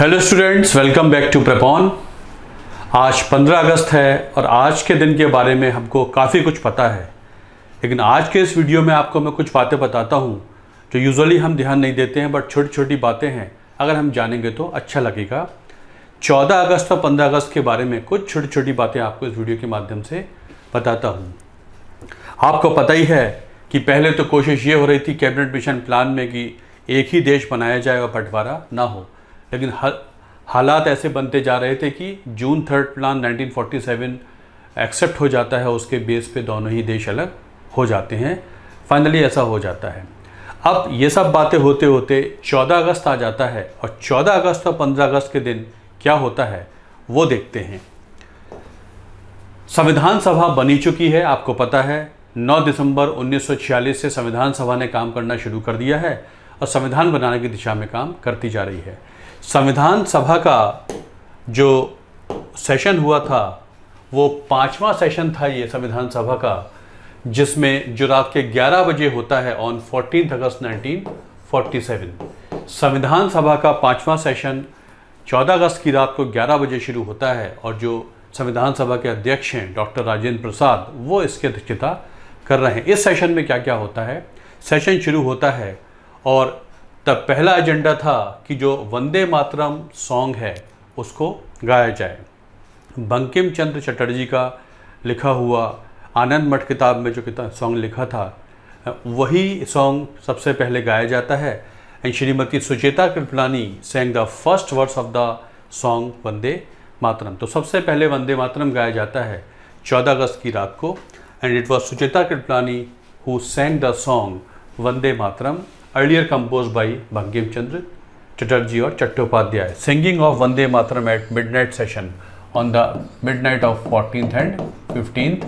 hello students welcome back to Prepon आज 15 अगस्त है और आज के दिन के बारे में हमको काफ़ी कुछ पता है लेकिन आज के इस वीडियो में आपको मैं कुछ बातें बताता हूँ जो यूजुअली हम ध्यान नहीं देते हैं बट छोटी छोटी बातें हैं अगर हम जानेंगे तो अच्छा लगेगा 14 अगस्त और 15 अगस्त के बारे में कुछ छोटी छोटी बातें आपको इस वीडियो के माध्यम से बताता हूँ आपको पता ही है कि पहले तो कोशिश ये हो रही थी कैबिनेट मिशन प्लान में कि एक ही देश बनाया जाए और बंटवारा ना हो लेकिन हालात ऐसे बनते जा रहे थे कि जून थर्ड प्लान 1947 एक्सेप्ट हो जाता है उसके बेस पे दोनों ही देश अलग हो जाते हैं फाइनली ऐसा हो जाता है अब ये सब बातें होते होते 14 अगस्त आ जाता है और 14 अगस्त और 15 अगस्त के दिन क्या होता है वो देखते हैं संविधान सभा बनी चुकी है आपको पता है 9 दिसंबर 1946 से संविधान सभा ने काम करना शुरू कर दिया है और संविधान बनाने की दिशा में काम करती जा रही है संविधान सभा का जो सेशन हुआ था वो पाँचवा सेशन था ये संविधान सभा का जिसमें जो रात के 11 बजे होता है ऑन फोर्टीन अगस्त 1947 संविधान सभा का पाँचवा सेशन 14 अगस्त की रात को 11 बजे शुरू होता है और जो संविधान सभा के अध्यक्ष हैं डॉक्टर राजेंद्र प्रसाद वो इसकी अध्यक्षता कर रहे हैं इस सेशन में क्या क्या होता है सेशन शुरू होता है और तब पहला एजेंडा था कि जो वंदे मातरम सॉन्ग है उसको गाया जाए बंकिम चंद्र चटर्जी का लिखा हुआ आनंद मठ किताब में जो किताब सॉन्ग लिखा था वही सॉन्ग सबसे पहले गाया जाता है and Shrimati Sucheta Kripalani sang the first words of the song Vande Mataram तो सबसे पहले वंदे मातरम गाया जाता है 14 अगस्त की रात को and it was Sucheta Kripalani who sang the song Vande Mataram earlier compose by Bankim Chandra Chatterjee और Chattopadhyay singing of Vande Mataram at midnight session on the midnight of fourteenth and fifteenth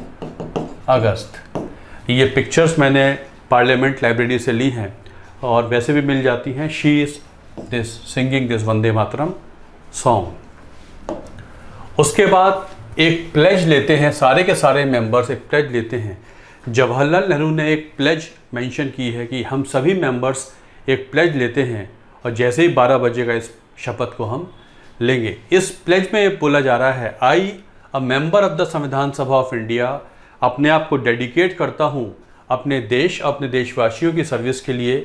August ये पिक्चर्स मैंने पार्लियामेंट लाइब्रेरी से ली हैं और वैसे भी मिल जाती हैं she is this singing this Vande Mataram song उसके बाद एक प्लेज लेते हैं सारे के सारे मेंबर्स एक प्लेज लेते हैं जवाहरलाल नेहरू ने एक प्लेज मेंशन की है कि हम सभी मेंबर्स एक प्लेज लेते हैं और जैसे ही 12 बजे का इस शपथ को हम लेंगे इस प्लेज में बोला जा रहा है I a member of the Samvidhan Sabha of India अपने आप को डेडिकेट करता हूँ अपने देश अपने देशवासियों की सर्विस के लिए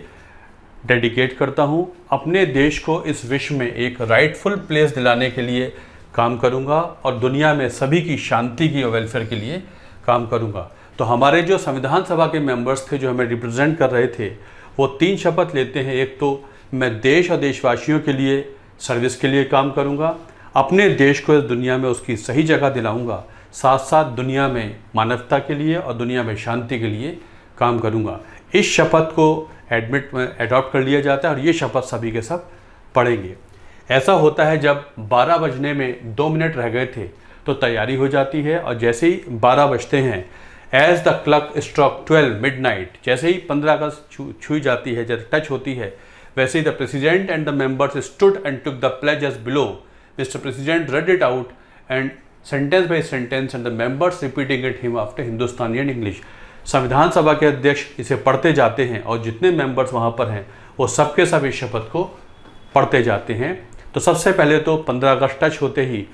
डेडिकेट करता हूँ अपने देश को इस विश्व में एक राइटफुल प्लेस दिलाने के लिए काम करूँगा और दुनिया में सभी की शांति की और वेलफेयर के लिए काम करूँगा तो हमारे जो संविधान सभा के मेंबर्स थे जो हमें रिप्रेजेंट कर रहे थे वो तीन शपथ लेते हैं एक तो मैं देश और देशवासियों के लिए सर्विस के लिए काम करूँगा अपने देश को दुनिया में उसकी सही जगह दिलाऊँगा साथ साथ दुनिया में मानवता के लिए और दुनिया में शांति के लिए काम करूँगा इस शपथ को एडमिट एडॉप्ट कर लिया जाता है और ये शपथ सभी के सब पढ़ेंगे ऐसा होता है जब 12 बजने में दो मिनट रह गए थे तो तैयारी हो जाती है और जैसे ही 12 बजते हैं as the clock struck 12 night जैसे ही 15 अगस्त छू छुई जाती है जब टच होती है वैसे ही the president and the members stood and took the pledge as below mister president read it out and sentence by sentence and the members repeating it him after Hindustani and English संविधान सभा के अध्यक्ष इसे पढ़ते जाते हैं और जितने मेंबर्स वहाँ पर हैं वो सबके सब इस शपथ को पढ़ते जाते हैं तो सबसे पहले तो 15 अगस्त टच होते ही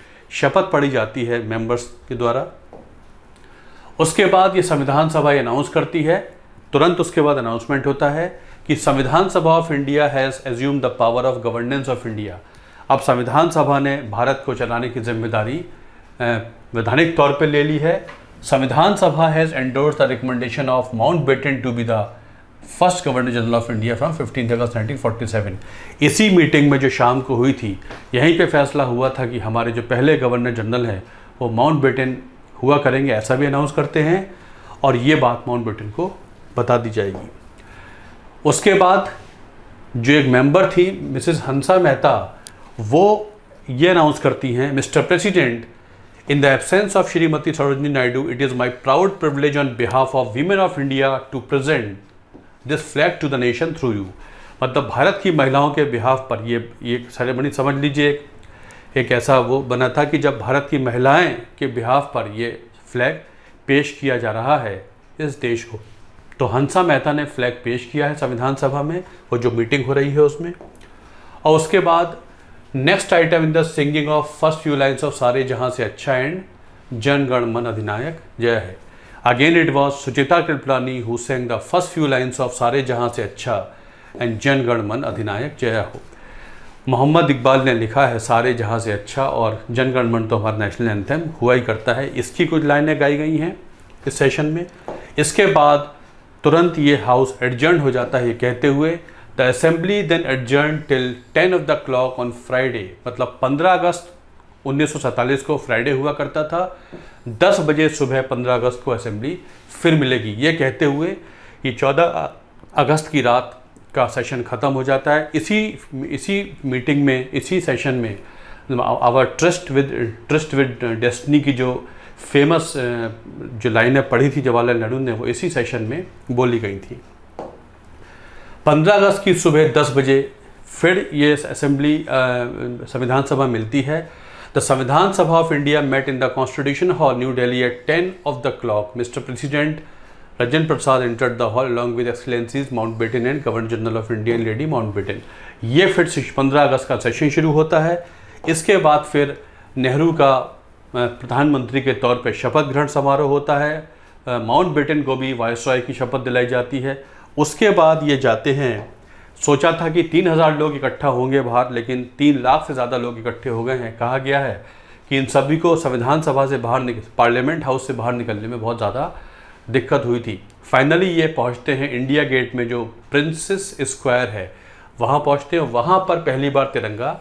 शपथ पढ़ी जाती है मेंबर्स के द्वारा उसके बाद ये संविधान सभा अनाउंस करती है तुरंत उसके बाद अनाउंसमेंट होता है कि Samvidhan Sabha of India has assume the power of governance of India अब संविधान सभा ने भारत को चलाने की जिम्मेदारी वैधानिक तौर पर ले ली है Samvidhan Sabha has endorse the recommendation of Mountbatten to be the first governor general of India from fifteen August seven इसी मीटिंग में जो शाम को हुई थी यहीं पे फैसला हुआ था कि हमारे जो पहले गवर्नर जनरल हैं वो माउंट बेटन हुआ करेंगे ऐसा भी अनाउंस करते हैं और ये बात माउंट को बता दी जाएगी उसके बाद जो एक मेंबर थी मिसेस हंसा मेहता वो ये अनाउंस करती हैं mister president in the absence of Shrimati Sarojini Naidu it is my proud privilege on behalf of women of India to present this flag to the nation through you मतलब भारत की महिलाओं के बिहाफ पर ये ये सेरेमनी समझ लीजिए एक ऐसा वो बना था कि जब भारत की महिलाएं के बिहाफ पर ये फ्लैग पेश किया जा रहा है इस देश को तो हंसा मेहता ने फ्लैग पेश किया है संविधान सभा में वो जो मीटिंग हो रही है उसमें और उसके बाद next item in the singing of first few lines of Saare Jahan से अच्छा एंड जनगण मन अधिनायक जय है again it was Sucheta Kripalani who sang the first few lines of Saare Jahan से अच्छा एंड जनगण मन अधिनायक जय हो मोहम्मद इकबाल ने लिखा है सारे जहाँ से अच्छा और जनगणमन तो हमारा नेशनल एंथम हुआ ही करता है इसकी कुछ लाइनें गाई गई हैं इस सेशन में इसके बाद तुरंत ये हाउस एडजर्न हो जाता है ये कहते हुए the assembly then adjourn till ten of the clock on Friday मतलब पंद्रह अगस्त 1947 को फ्राइडे हुआ करता था 10 बजे सुबह 15 अगस्त को असेंबली फिर मिलेगी ये कहते हुए कि 14 अगस्त की रात का सेशन ख़त्म हो जाता है इसी इसी मीटिंग में इसी सेशन में our tryst with tryst with destiny की जो फेमस जो लाइनें पढ़ी थी जवाहरलाल नेहरू ने वो इसी सेशन में बोली गई थी 15 अगस्त की सुबह 10 बजे फिर ये असेंबली संविधान सभा मिलती है the Samvidhan Sabha of India met in the constitution hall New Delhi at ten of the clock mister president Rajan Prasad entered the hall along with excellencies Mountbatten and governor general of Indian lady Mountbatten ये फिर पंद्रह अगस्त का session शुरू होता है इसके बाद फिर नेहरू का प्रधानमंत्री के तौर पर शपथ ग्रहण समारोह होता है माउंटबेटन को भी वायसराय की शपथ दिलाई जाती है उसके बाद ये जाते हैं सोचा था कि तीन हज़ार लोग इकट्ठा होंगे बाहर लेकिन तीन लाख से ज़्यादा लोग इकट्ठे हो गए हैं कहा गया है कि इन सभी को संविधान सभा से बाहर निकल पार्लियामेंट हाउस से बाहर निकलने में बहुत ज़्यादा दिक्कत हुई थी फाइनली ये पहुंचते हैं इंडिया गेट में जो प्रिंसेस स्क्वायर है वहाँ पहुँचते हैं वहाँ पर पहली बार तिरंगा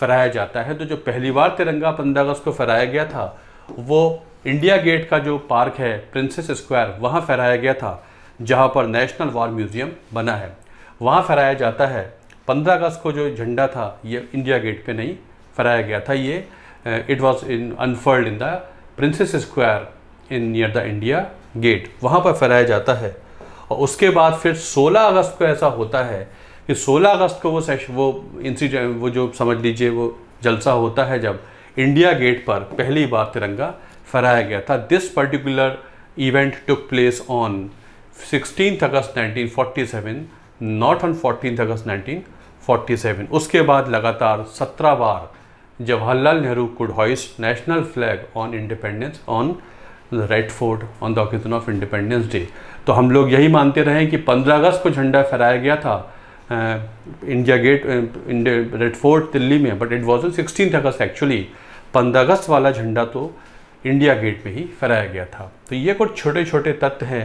फहराया जाता है तो जो पहली बार तिरंगा पंद्रह अगस्त को फहराया गया था वो इंडिया गेट का जो पार्क है प्रिंसेस स्क्वायर वहाँ फहराया गया था जहाँ पर नेशनल वॉर म्यूज़ियम बना है वहाँ फहराया जाता है पंद्रह अगस्त को जो झंडा था ये इंडिया गेट पे नहीं फहराया गया था ये it was in unfurled in the Princes Square in near the India Gate वहाँ पर फहराया जाता है और उसके बाद फिर 16 अगस्त को ऐसा होता है कि 16 अगस्त को वो सेशन वो इंसिडेंट वो जो समझ लीजिए वो जलसा होता है जब इंडिया गेट पर पहली बार तिरंगा फहराया गया था this particular event took place on sixteen August 1947 not on fourteen August 1947 उसके बाद लगातार सत्रह बार Jawaharlal Nehru could hoist national flag on independence on Red Fort on the occasion of independence day तो हम लोग यही मानते रहे कि 15 अगस्त को झंडा फहराया गया था India Gate Red Fort Delhi में but it was sixteen August actually पंद्रह अगस्त वाला झंडा तो इंडिया गेट में ही फहराया गया था तो ये कुछ छोटे छोटे तत्व हैं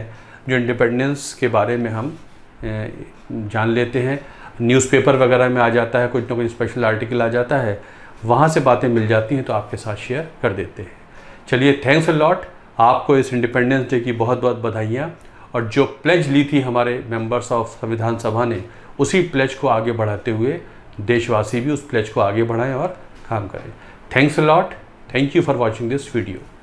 जो इंडिपेंडेंस के बारे में हम जान लेते हैं न्यूज़पेपर वगैरह में आ जाता है कुछ ना कुछ स्पेशल आर्टिकल आ जाता है वहाँ से बातें मिल जाती हैं तो आपके साथ शेयर कर देते हैं चलिए थैंक्स अ लॉट आपको इस इंडिपेंडेंस डे की बहुत बहुत बधाइयाँ और जो प्लेज ली थी हमारे मेंबर्स ऑफ संविधान सभा ने उसी प्लेज को आगे बढ़ाते हुए देशवासी भी उस प्लेज को आगे बढ़ाएं और काम करें thanks lot thank you for watching this video